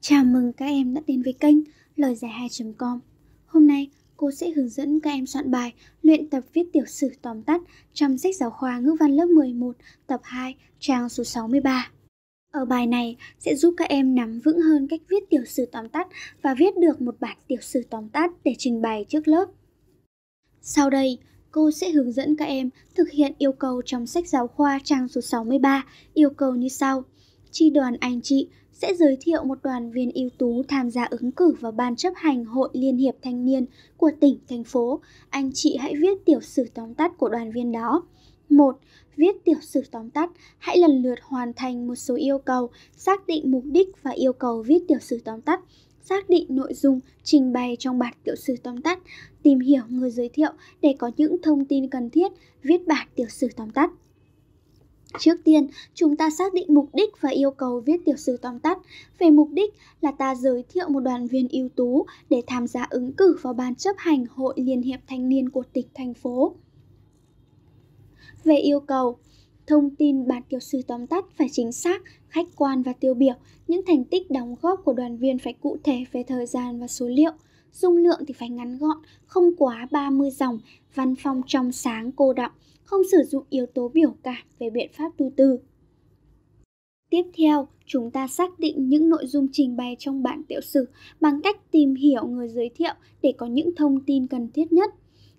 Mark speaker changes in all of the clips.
Speaker 1: Chào mừng các em đã đến với kênh Lời Giải 2.com Hôm nay cô sẽ hướng dẫn các em soạn bài luyện tập viết tiểu sử tóm tắt trong sách giáo khoa ngữ văn lớp 11 tập 2 trang số 63 Ở bài này sẽ giúp các em nắm vững hơn cách viết tiểu sử tóm tắt và viết được một bản tiểu sử tóm tắt để trình bày trước lớp Sau đây cô sẽ hướng dẫn các em thực hiện yêu cầu trong sách giáo khoa trang số 63 yêu cầu như sau – tri đoàn Anh Chị sẽ giới thiệu một đoàn viên ưu tú tham gia ứng cử vào Ban chấp hành Hội Liên hiệp Thanh niên của tỉnh, thành phố. Anh chị hãy viết tiểu sử tóm tắt của đoàn viên đó. một Viết tiểu sử tóm tắt, hãy lần lượt hoàn thành một số yêu cầu, xác định mục đích và yêu cầu viết tiểu sử tóm tắt, xác định nội dung trình bày trong bản tiểu sử tóm tắt, tìm hiểu người giới thiệu để có những thông tin cần thiết, viết bản tiểu sử tóm tắt. Trước tiên, chúng ta xác định mục đích và yêu cầu viết tiểu sử tóm tắt. Về mục đích là ta giới thiệu một đoàn viên ưu tú để tham gia ứng cử vào ban chấp hành Hội Liên hiệp Thanh niên của tỉnh thành phố. Về yêu cầu, thông tin bản tiểu sử tóm tắt phải chính xác, khách quan và tiêu biểu, những thành tích đóng góp của đoàn viên phải cụ thể về thời gian và số liệu – dung lượng thì phải ngắn gọn, không quá 30 dòng, văn phong trong sáng cô đọng, không sử dụng yếu tố biểu cảm về biện pháp tu tư. Tiếp theo, chúng ta xác định những nội dung trình bày trong bản tiểu sử bằng cách tìm hiểu người giới thiệu để có những thông tin cần thiết nhất.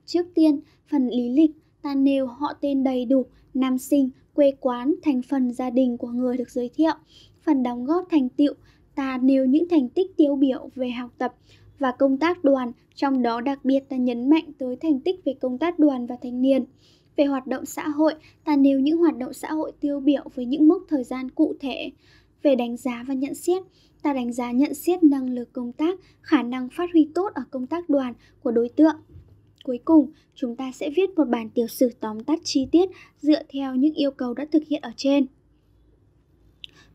Speaker 1: Trước tiên, phần lý lịch, ta nêu họ tên đầy đủ, nam sinh, quê quán, thành phần gia đình của người được giới thiệu. Phần đóng góp thành tựu, ta nêu những thành tích tiêu biểu về học tập, và công tác đoàn, trong đó đặc biệt là nhấn mạnh tới thành tích về công tác đoàn và thanh niên. Về hoạt động xã hội, ta nêu những hoạt động xã hội tiêu biểu với những mốc thời gian cụ thể. Về đánh giá và nhận xét, ta đánh giá nhận xét năng lực công tác, khả năng phát huy tốt ở công tác đoàn của đối tượng. Cuối cùng, chúng ta sẽ viết một bản tiểu sử tóm tắt chi tiết dựa theo những yêu cầu đã thực hiện ở trên.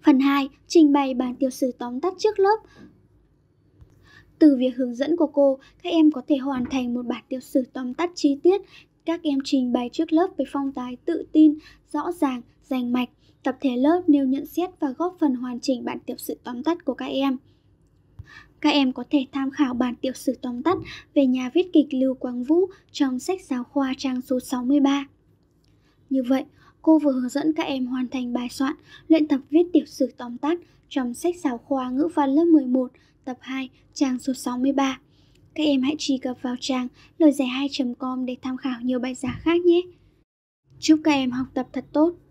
Speaker 1: Phần 2, trình bày bản tiểu sử tóm tắt trước lớp. Từ việc hướng dẫn của cô, các em có thể hoàn thành một bản tiểu sử tóm tắt chi tiết. Các em trình bày trước lớp với phong thái tự tin, rõ ràng, rành mạch. Tập thể lớp nêu nhận xét và góp phần hoàn chỉnh bản tiểu sử tóm tắt của các em. Các em có thể tham khảo bản tiểu sử tóm tắt về nhà viết kịch Lưu Quang Vũ trong sách giáo khoa trang số 63. Như vậy, Cô vừa hướng dẫn các em hoàn thành bài soạn, luyện tập viết tiểu sử tóm tắt trong sách giáo khoa ngữ văn lớp 11, tập 2, trang số 63. Các em hãy truy cập vào trang lời giải 2.com để tham khảo nhiều bài giảng khác nhé. Chúc các em học tập thật tốt.